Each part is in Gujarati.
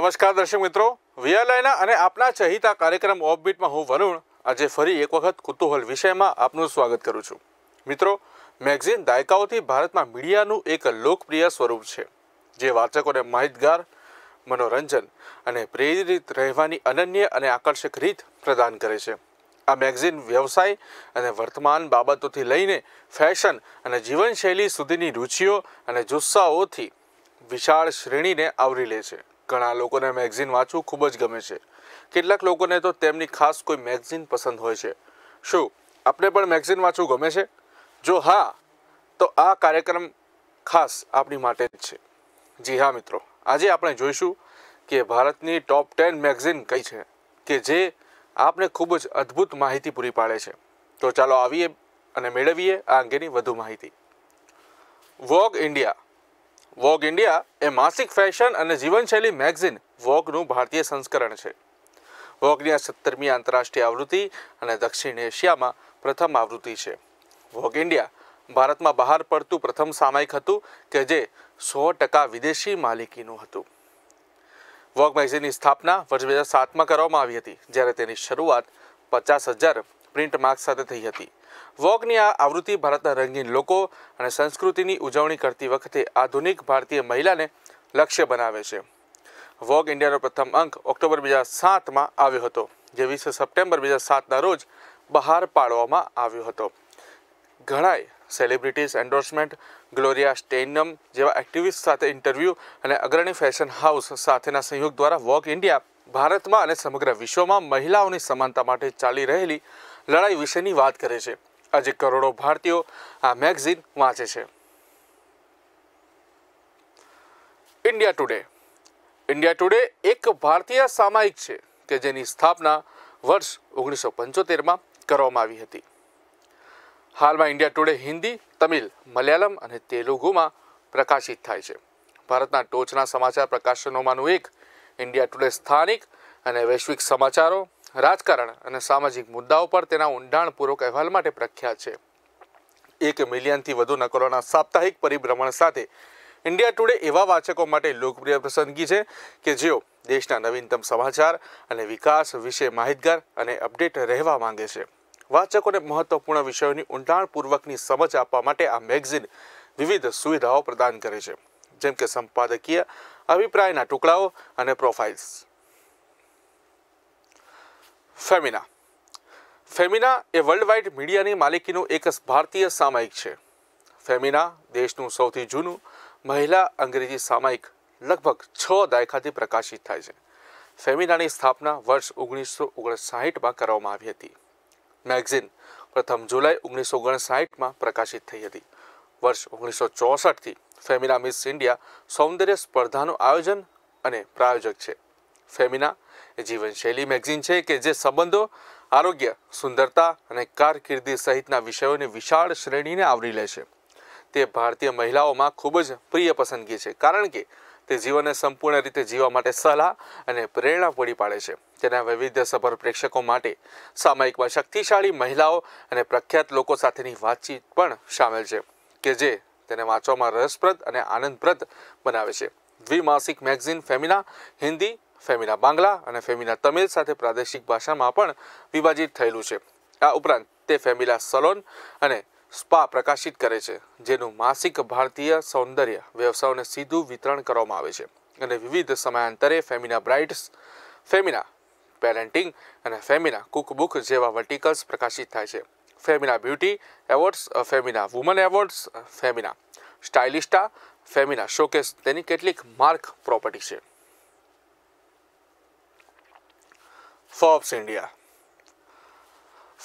નમસ્કાર દર્શક મિત્રો વીઆરલાઈના અને આપના ચહિતા કાર્યક્રમ ઓફબીટમાં હું વરુણ આજે ફરી એક વખત કુતૂહલ વિષયમાં આપનું સ્વાગત કરું છું મિત્રો મેગઝીન દાયકાઓથી ભારતમાં મીડિયાનું એક લોકપ્રિય સ્વરૂપ છે જે વાચકોને માહિતગાર મનોરંજન અને પ્રેરિત રહેવાની અનન્ય અને આકર્ષક રીત પ્રદાન કરે છે આ મેગઝીન વ્યવસાય અને વર્તમાન બાબતોથી લઈને ફેશન અને જીવનશૈલી સુધીની રુચિઓ અને જુસ્સાઓથી વિશાળ શ્રેણીને આવરી લે છે ઘણા લોકોને મેગઝીન વાંચવું ખૂબ જ ગમે છે કેટલાક લોકોને તો તેમની ખાસ કોઈ મેગઝીન પસંદ હોય છે શું આપણે પણ મેગઝીન વાંચવું ગમે છે જો હા તો આ કાર્યક્રમ ખાસ આપણી માટે જ છે જી હા મિત્રો આજે આપણે જોઈશું કે ભારતની ટોપ ટેન મેગઝીન કઈ છે કે જે આપને ખૂબ જ અદ્ભુત માહિતી પૂરી પાડે છે તો ચાલો આવીએ અને મેળવીએ આ અંગેની વધુ માહિતી વોગ ઇન્ડિયા વોગ ઇન્ડિયા એ માસિક ફેશન અને જીવનશૈલી મેગઝિન વોગનું ભારતીય સંસ્કરણ છે વોગની આ સત્તરમી આંતરરાષ્ટ્રીય આવૃત્તિ અને દક્ષિણ એશિયામાં પ્રથમ આવૃત્તિ છે વોગ ઇન્ડિયા ભારતમાં બહાર પડતું પ્રથમ સામાયિક હતું કે જે સો ટકા વિદેશી માલિકીનું હતું વોગ મેગઝિનની સ્થાપના વર્ષ બે હજાર સાતમાં કરવામાં આવી હતી જ્યારે તેની શરૂઆત પચાસ હજાર પ્રિન્ટ માર્ક સાથે થઈ હતી વોગની આ આવૃત્તિ ભારતના રંગીન લોકો અને સંસ્કૃતિની ઉજવણી કરતી વખતે આધુનિક ભારતીય મહિલાને લક્ષ્ય બનાવે છે વોગ ઇન્ડિયાનો પ્રથમ અંક ઓક્ટોબર બે હજાર સાતમાં આવ્યો હતો જે વીસ સપ્ટેમ્બર બે હજાર સાતના રોજ બહાર પાડવામાં આવ્યો હતો ઘણાય સેલિબ્રિટીઝ એન્ડોર્સમેન્ટ ગ્લોરિયા સ્ટેનમ જેવા એક્ટિવિસ્ટ સાથે ઇન્ટરવ્યૂ અને અગ્રણી ફેશન હાઉસ સાથેના સંયોગ દ્વારા વોગ ઇન્ડિયા ભારતમાં અને સમગ્ર વિશ્વમાં મહિલાઓની સમાનતા માટે ચાલી રહેલી લડાઈ વિશેની વાત કરે છે આજે કરોડો ભારતીયો આ મેગઝીન વાંચે છે ઇન્ડિયા ટુડે ઇન્ડિયા ટુડે એક ભારતીય સામાયિક છે કે જેની સ્થાપના વર્ષ ઓગણીસો પંચોતેરમાં કરવામાં આવી હતી હાલમાં ઇન્ડિયા ટુડે હિન્દી તમિલ મલયાલમ અને તેલુગુમાં પ્રકાશિત થાય છે ભારતના ટોચના સમાચાર પ્રકાશનોમાંનું એક ઇન્ડિયા ટુડે સ્થાનિક અને વૈશ્વિક સમાચારો રાજકારણ અને સામાજિક મુદ્દાઓ પર તેના ઊંડાણપૂર્વક અહેવાલ માટે પ્રખ્યાત છે એક મિલિયનથી વધુ નકલોના સાપ્તાહિક પરિભ્રમણ સાથે ઇન્ડિયા ટુડે એવા વાચકો માટે લોકપ્રિય પસંદગી છે કે જેઓ દેશના નવીનતમ સમાચાર અને વિકાસ વિશે માહિતગાર અને અપડેટ રહેવા માંગે છે વાચકોને મહત્વપૂર્ણ વિષયોની ઊંડાણપૂર્વકની સમજ આપવા માટે આ મેગઝિન વિવિધ સુવિધાઓ પ્રદાન કરે છે જેમ કે સંપાદકીય અભિપ્રાયના ટુકડાઓ અને પ્રોફાઇલ્સ ફેમિના ફેમિના એ વર્લ્ડ મીડિયાની માલિકીનું એક ભારતીય સામાયિક છે ફેમિના દેશનું સૌથી જૂનું મહિલા અંગ્રેજી સામાયિક લગભગ છ દાયકાથી પ્રકાશિત થાય છે ફેમિનાની સ્થાપના વર્ષ ઓગણીસો ઓગણસાઠમાં કરવામાં આવી હતી મેગઝિન પ્રથમ જુલાઈ ઓગણીસો ઓગણસાઠમાં પ્રકાશિત થઈ હતી વર્ષ ઓગણીસો ચોસઠથી ફેમિના મિસ ઇન્ડિયા સૌંદર્ય સ્પર્ધાનું આયોજન અને પ્રાયોજક છે ફેમિના જીવનશૈલી મેગઝીન છે કે જે સંબંધો આરોગ્ય સુંદરતા અને કારકિર્દી સહિતના વિષયોની વિશાળ શ્રેણીને આવરી લે છે તે ભારતીય મહિલાઓમાં ખૂબ જ પ્રિય પસંદગી છે કારણ કે તે જીવનને સંપૂર્ણ રીતે જીવવા માટે સલાહ અને પ્રેરણા પૂરી પાડે છે તેના વૈવિધ્યસભર પ્રેક્ષકો માટે સામાયિકમાં શક્તિશાળી મહિલાઓ અને પ્રખ્યાત લોકો સાથેની વાતચીત પણ સામેલ છે કે જે તેને વાંચવામાં રસપ્રદ અને આનંદપ્રદ બનાવે છે દ્વિમાસિક મેગઝીન ફેમિના હિન્દી ફેમિના બાંગ્લા અને ફેમિના તમિલ સાથે પ્રાદેશિક ભાષામાં પણ વિભાજિત થયેલું છે આ ઉપરાંત તે ફેમિલા સલોન અને સ્પા પ્રકાશિત કરે છે જેનું માસિક ભારતીય સૌંદર્ય વ્યવસાયોને સીધું વિતરણ કરવામાં આવે છે અને વિવિધ સમયાંતરે ફેમિના બ્રાઇટ્સ ફેમિના પેરેન્ટિંગ અને ફેમિના કુકબુક જેવા વર્ટિકલ્સ પ્રકાશિત થાય છે Femina beauty awards Femina woman awards Femina stylista Femina showcase તેની કેટલીક માર્ક પ્રોપર્ટી છે ફોર્બ્સ ઇન્ડિયા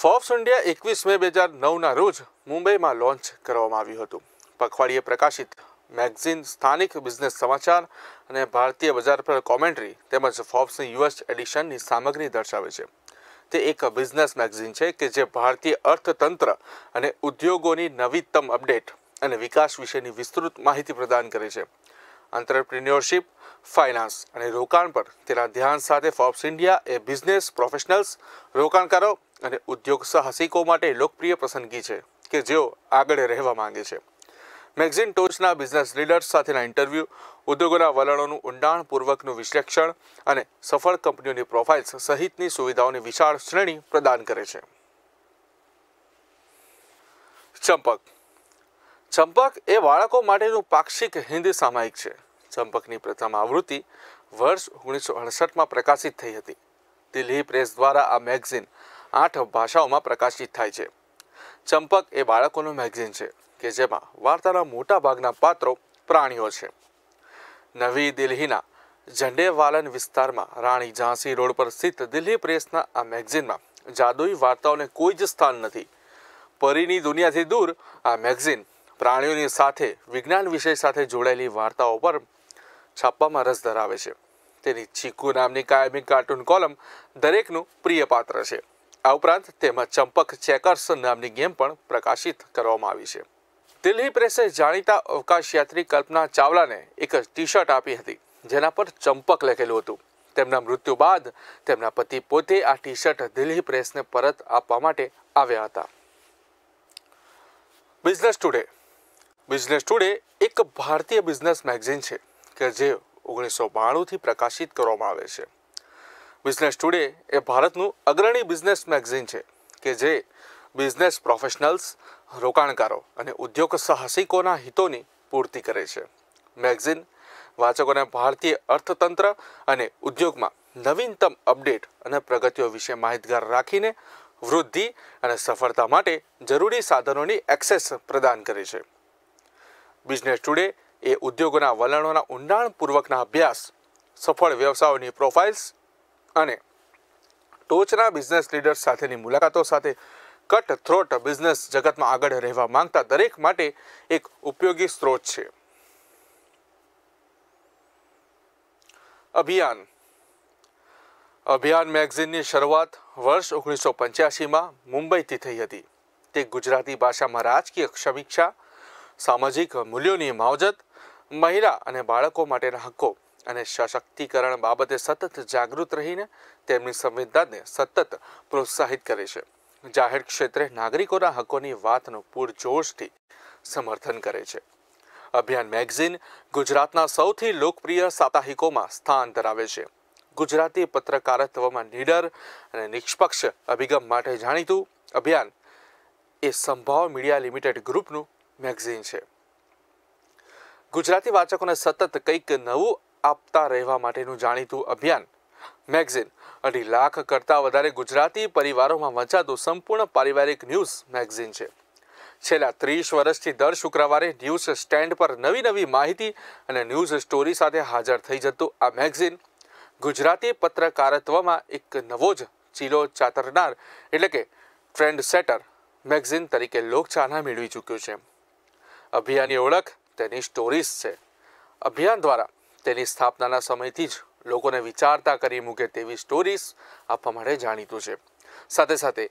ફોર્બ્સ ઇન્ડિયા એકવીસ મે બે હજાર નવના રોજ મુંબઈમાં લોન્ચ કરવામાં આવ્યું હતું પખવાડીએ પ્રકાશિત મેગઝિન સ્થાનિક બિઝનેસ સમાચાર અને ભારતીય બજાર પર કોમેન્ટ્રી તેમજ ફોર્બ્સની યુએસ એડિશનની સામગ્રી દર્શાવે છે તે એક બિઝનેસ મેગઝિન છે કે જે ભારતીય અર્થતંત્ર અને ઉદ્યોગોની નવીનતમ અપડેટ અને વિકાસ વિશેની વિસ્તૃત માહિતી પ્રદાન કરે છે આંતરપ્રિન્યોરશિપ ફાઇનાન્સ અને રોકાણ પર તેના ધ્યાન સાથે ફોર્બ્સ ઇન્ડિયા એ બિઝનેસ પ્રોફેશનલ્સ રોકાણકારો અને ઉદ્યોગ સાહસિકો માટે લોકપ્રિય પસંદગી છે કે જેઓ આગળ રહેવા માંગે છે મેગઝિન ટોચના બિઝનેસ લીડર્સ સાથેના ઇન્ટરવ્યૂ ઉદ્યોગોના વલણોનું ઊંડાણપૂર્વકનું વિશ્લેષણ અને સફળ કંપનીઓની પ્રોફાઇલ્સ સહિતની સુવિધાઓની વિશાળ શ્રેણી પ્રદાન કરે છે ચંપક ચંપક એ બાળકો માટેનું પાક્ષિક હિન્દી સામાયિક છે ચંપકની પ્રથમ આવૃત્તિ વર્ષ ઓગણીસો અડસઠમાં પ્રકાશિત થઈ હતી દિલ્હી પ્રેસ દ્વારા આ મેગઝિન આઠ ભાષાઓમાં પ્રકાશિત થાય છે ચંપક એ બાળકોનું મેગઝિન છે કે જેમાં વાર્તાના મોટા ભાગના પાત્રો પ્રાણીઓ છે નવી દિલ્હીના ઝંડેવાલન વિસ્તારમાં રાણી ઝાંસી રોડ પર સ્થિત દિલ્હી પ્રેસના આ મેગઝિનમાં જાદુઈ વાર્તાઓને કોઈ જ સ્થાન નથી પરીની દુનિયાથી દૂર આ મેગઝિન પ્રાણીઓની સાથે વિજ્ઞાન વિષય સાથે જોડાયેલી વાર્તાઓ પર છાપવામાં રસ ધરાવે છે તેની ચીકુ નામની કાયમી કાર્ટૂન કોલમ દરેકનું પ્રિય પાત્ર છે આ ઉપરાંત તેમાં ચંપક ચેકર્સ નામની ગેમ પણ પ્રકાશિત કરવામાં આવી છે દિલ્હી પ્રેસે જાણીતા અવકાશયાત્રી કલ્પના ચાવલાને એક ટી શર્ટ આપી હતી જેના પર ચંપક લખેલું હતું તેમના મૃત્યુ બાદ તેમના પતિ પોતે આ ટી શર્ટ દિલ્હી પ્રેસને પરત આપવા માટે આવ્યા હતા બિઝનેસ ટુડે બિઝનેસ ટુડે એક ભારતીય બિઝનેસ મેગઝિન છે કે જે ઓગણીસો બાણુંથી પ્રકાશિત કરવામાં આવે છે બિઝનેસ ટુડે એ ભારતનું અગ્રણી બિઝનેસ મેગઝિન છે કે જે બિઝનેસ પ્રોફેશનલ્સ રોકાણકારો અને ઉદ્યોગ સાહસિકોના હિતોની પૂર્તિ કરે છે મેગઝિન વાચકોને ભારતીય અર્થતંત્ર અને ઉદ્યોગમાં નવીનતમ અપડેટ અને પ્રગતિઓ વિશે માહિતગાર રાખીને વૃદ્ધિ અને સફળતા માટે જરૂરી સાધનોની એક્સેસ પ્રદાન કરે છે બિઝનેસ ટુડે એ ઉદ્યોગોના વલણોના ઊંડાણપૂર્વકના અભ્યાસ સફળ વ્યવસાયોની પ્રોફાઇલ્સ અને ટોચના બિઝનેસ લીડર્સ સાથેની મુલાકાતો સાથે કટ થ્રોટ બિઝનેસ જગતમાં આગળ રહેવા માંગતા દરેક માટે એક ઉપયોગી સ્ત્રોત છે અભિયાન અભિયાન મેગઝિનની શરૂઆત વર્ષ ઓગણીસો પંચ્યાસીમાં મુંબઈથી થઈ હતી તે ગુજરાતી ભાષામાં રાજકીય સમીક્ષા સામાજિક મૂલ્યોની માવજત મહિલા અને બાળકો માટેના હક્કો અને સશક્તિકરણ બાબતે સતત જાગૃત રહીને તેમની સંવેદનાને સતત પ્રોત્સાહિત કરે છે જાહેર ક્ષેત્રે નાગરિકોના હકોની વાતનું પૂરજોશથી સમર્થન કરે છે અભિયાન મેગઝીન ગુજરાતના સૌથી લોકપ્રિય સાપ્તાહિકોમાં સ્થાન ધરાવે છે ગુજરાતી પત્રકારત્વમાં નિડર અને નિષ્પક્ષ અભિગમ માટે જાણીતું અભિયાન એ સંભાવ મીડિયા લિમિટેડ ગ્રુપનું મેગઝીન છે ગુજરાતી વાચકોને સતત કંઈક નવું આપતા રહેવા માટેનું જાણીતું અભિયાન મેગઝીન અઢી લાખ કરતાં વધારે ગુજરાતી પરિવારોમાં વંચાતું સંપૂર્ણ પારિવારિક ન્યૂઝ મેગઝીન છે છેલ્લા ત્રીસ વર્ષથી દર શુક્રવારે ન્યૂઝ સ્ટેન્ડ પર નવી નવી માહિતી અને ન્યૂઝ સ્ટોરી સાથે હાજર થઈ જતું આ મેગઝીન ગુજરાતી પત્રકારત્વમાં એક નવો જ ચીલો ચાતરનાર એટલે કે ટ્રેન્ડ સેટર મેગઝીન તરીકે લોકચાહના મેળવી ચૂક્યું છે અભિયાનની ઓળખ તેની સ્ટોરીઝ છે અભિયાન દ્વારા તેની સ્થાપનાના સમયથી જ લોકોને વિચારતા કરી મૂકે તેવી સ્ટોરીઝ આપવા માટે જાણીતું છે સાથે સાથે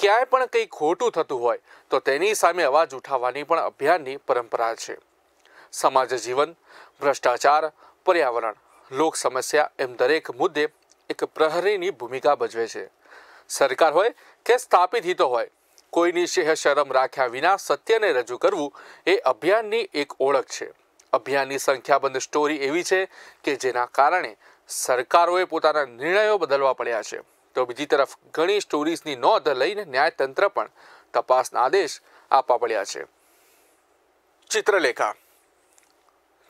ક્યાંય પણ કંઈ ખોટું થતું હોય તો તેની સામે અવાજ ઉઠાવવાની પણ અભિયાનની પરંપરા છે સમાજ જીવન ભ્રષ્ટાચાર પર્યાવરણ લોક સમસ્યા એમ દરેક મુદ્દે એક પ્રહરીની ભૂમિકા ભજવે છે સરકાર હોય કે સ્થાપિત હિતો હોય કોઈની શેહ શરમ રાખ્યા વિના સત્યને રજૂ કરવું એ અભિયાનની એક ઓળખ છે અભિયાનની સંખ્યાબંધ સ્ટોરી એવી છે કે જેના કારણે સરકારોએ પોતાના નિર્ણયો બદલવા પડ્યા છે તો બીજી તરફ ઘણી સ્ટોરીઝની નોંધ લઈને ન્યાયતંત્ર પણ તપાસના આદેશ આપવા પડ્યા છે ચિત્રલેખા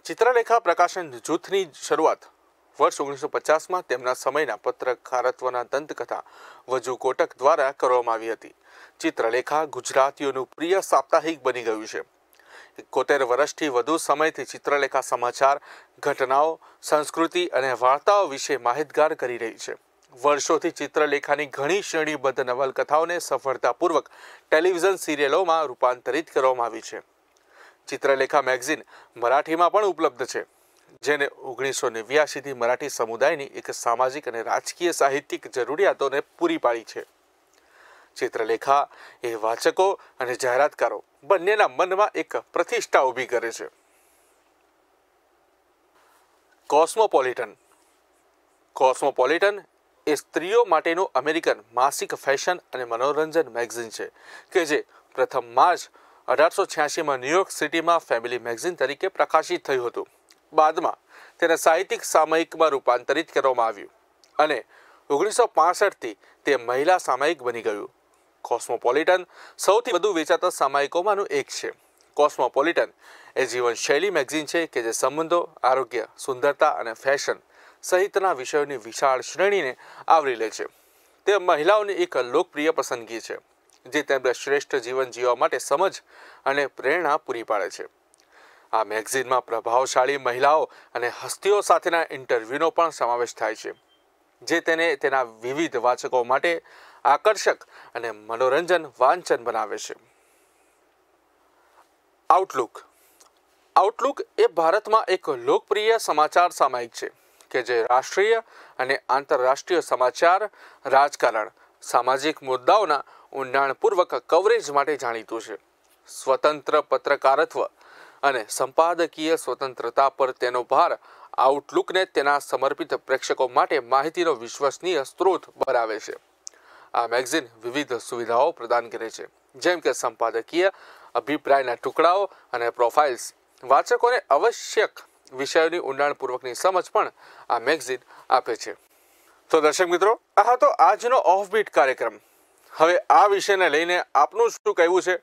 ચિત્રલેખા પ્રકાશન જૂથની શરૂઆત વર્ષ ઓગણીસો પચાસમાં તેમના સમયના પત્રકારત્વના દંતકથા વજુ કોટક દ્વારા કરવામાં આવી હતી ચિત્રલેખા ગુજરાતીઓનું પ્રિય સાપ્તાહિક બની ગયું છે એકોતેર વર્ષથી વધુ સમયથી ચિત્રલેખા સમાચાર ઘટનાઓ સંસ્કૃતિ અને વાર્તાઓ વિશે માહિતગાર કરી રહી છે વર્ષોથી ચિત્રલેખાની ઘણી શ્રેણીબદ્ધ નવલકથાઓને સફળતાપૂર્વક ટેલિવિઝન સિરિયલોમાં રૂપાંતરિત કરવામાં આવી છે ચિત્રલેખા મેગઝિન મરાઠીમાં પણ ઉપલબ્ધ છે જેને ઓગણીસો નેવ્યાસીથી મરાઠી સમુદાયની એક સામાજિક અને રાજકીય સાહિત્યિક જરૂરિયાતોને પૂરી પાડી છે ચિત્રલેખા એ વાચકો અને જાહેરાતકારો બંનેના મનમાં એક પ્રતિષ્ઠા ઊભી કરે છે કોસ્મોપોલિટન કોસ્મોપોલિટન એ સ્ત્રીઓ માટેનું અમેરિકન માસિક ફેશન અને મનોરંજન મેગેઝિન છે કે જે પ્રથમ માર્ચ અઢારસો છ્યાસીમાં ન્યુયોર્ક સિટીમાં ફેમિલી મેગેઝિન તરીકે પ્રકાશિત થયું હતું બાદમાં તેને સાહિત્યિક સામયિકમાં રૂપાંતરિત કરવામાં આવ્યું અને ઓગણીસો પાસઠથી તે મહિલા સામયિક બની ગયું કોસ્મોપોલિટન સૌથી વધુ વેચાતા સામાયિકોમાંનું એક છે કોસ્મોપોલિટન એ જીવન શૈલી મેગઝીન છે કે જે સંબંધો આરોગ્ય સુંદરતા અને ફેશન સહિતના વિષયોની વિશાળ શ્રેણીને આવરી લે છે તે મહિલાઓની એક લોકપ્રિય પસંદગી છે જે તેમને શ્રેષ્ઠ જીવન જીવવા માટે સમજ અને પ્રેરણા પૂરી પાડે છે આ મેગઝીનમાં પ્રભાવશાળી મહિલાઓ અને હસ્તીઓ સાથેના ઇન્ટરવ્યૂનો પણ સમાવેશ થાય છે જે તેને તેના વિવિધ વાચકો માટે આકર્ષક અને મનોરંજન વાંચન બનાવે છે આઉટલુક આઉટલુક એ ભારતમાં એક લોકપ્રિય સમાચાર સામાયિક છે કે જે રાષ્ટ્રીય અને આંતરરાષ્ટ્રીય સમાચાર રાજકારણ સામાજિક મુદ્દાઓના ઊંડાણપૂર્વક કવરેજ માટે જાણીતું છે સ્વતંત્ર પત્રકારત્વ અને સંપાદકીય સ્વતંત્રતા પર તેનો ભાર આઉટલુકને તેના સમર્પિત પ્રેક્ષકો માટે માહિતીનો વિશ્વસનીય સ્ત્રોત બનાવે છે આ મેગઝિન વિવિધ સુવિધાઓ પ્રદાન કરે છે જેમ કે સંપાદકીય અભિપ્રાયના ટુકડાઓ અને પ્રોફાઇલ્સ વાચકોને આવશ્યક વિષયોની ઊંડાણપૂર્વકની સમજ પણ આ મેગઝિન આપે છે તો દર્શક મિત્રો આ હતો આજનો ઓફબીટ કાર્યક્રમ હવે આ વિષયને લઈને આપનું શું કહેવું છે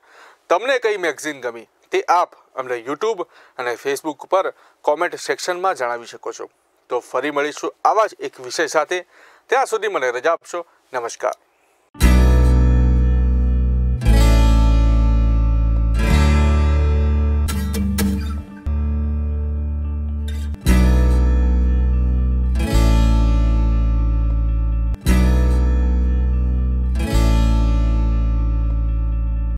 તમને કઈ મેગઝિન ગમી તે આપ અમને યુટ્યુબ અને ફેસબુક પર કોમેન્ટ સેક્શનમાં જણાવી શકો છો તો ફરી મળીશું આવા જ એક વિષય સાથે ત્યાં સુધી મને રજા આપશો નમસ્કાર